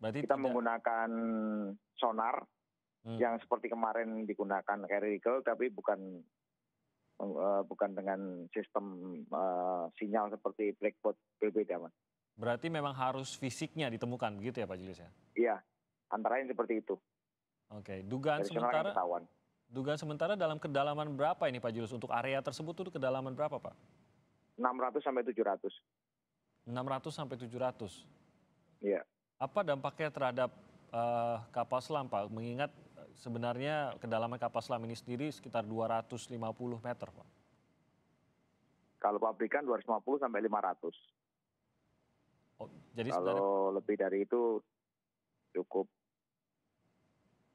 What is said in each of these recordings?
Berarti kita tidak... menggunakan sonar hmm. yang seperti kemarin digunakan Air Eagle, tapi bukan uh, bukan dengan sistem uh, sinyal seperti blackboard berbeda, Mas. Berarti memang harus fisiknya ditemukan begitu ya Pak Julius ya? Iya, antara lain seperti itu. Oke, dugaan Dari sementara dugaan sementara dalam kedalaman berapa ini Pak Julius untuk area tersebut itu kedalaman berapa Pak? 600 sampai 700. 600 sampai 700. Iya. Apa dampaknya terhadap uh, kapal selam, Pak? Mengingat eh, sebenarnya kedalaman kapal selam ini sendiri sekitar 250 meter, Pak. Kalau pabrikan 250 sampai 500. Oh, jadi kalau sebenarnya... lebih dari itu cukup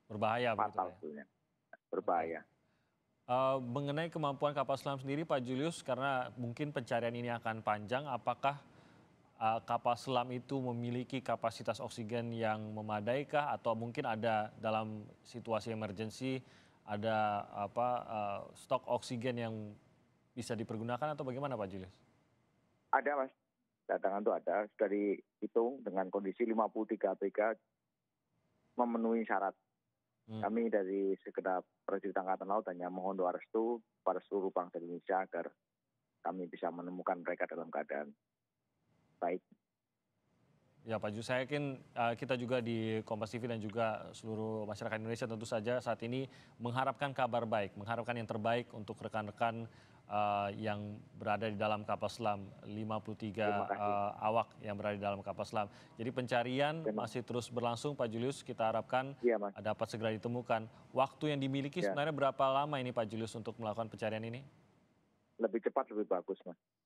berbahaya fatal ya. Berbahaya. Okay. Uh, eh, mengenai kemampuan kapal selam sendiri, Pak Julius, karena mungkin pencarian ini akan panjang, apakah uh, kapal selam itu memiliki kapasitas oksigen yang memadaikah atau mungkin ada dalam situasi emergensi ada apa uh, stok oksigen yang bisa dipergunakan atau bagaimana Pak Julius? Ada Mas. Datangan itu ada sudah dihitung dengan kondisi 53 ABK memenuhi syarat. Hmm. Kami dari sekedar prajurit Angkatan Laut hanya mohon doa restu pada seluruh bangsa Indonesia agar kami bisa menemukan mereka dalam keadaan baik. Ya Pak Ju, saya yakin uh, kita juga di Kompas TV dan juga seluruh masyarakat Indonesia tentu saja saat ini mengharapkan kabar baik, mengharapkan yang terbaik untuk rekan-rekan uh, yang berada di dalam kapal selam 53 uh, eh, awak yang berada di dalam kapal selam. Jadi pencarian masih terus berlangsung Pak Julius, kita harapkan ya, dapat segera ditemukan. Waktu yang dimiliki ya. sebenarnya berapa lama ini Pak Julius untuk melakukan pencarian ini? Lebih cepat lebih bagus, Mas.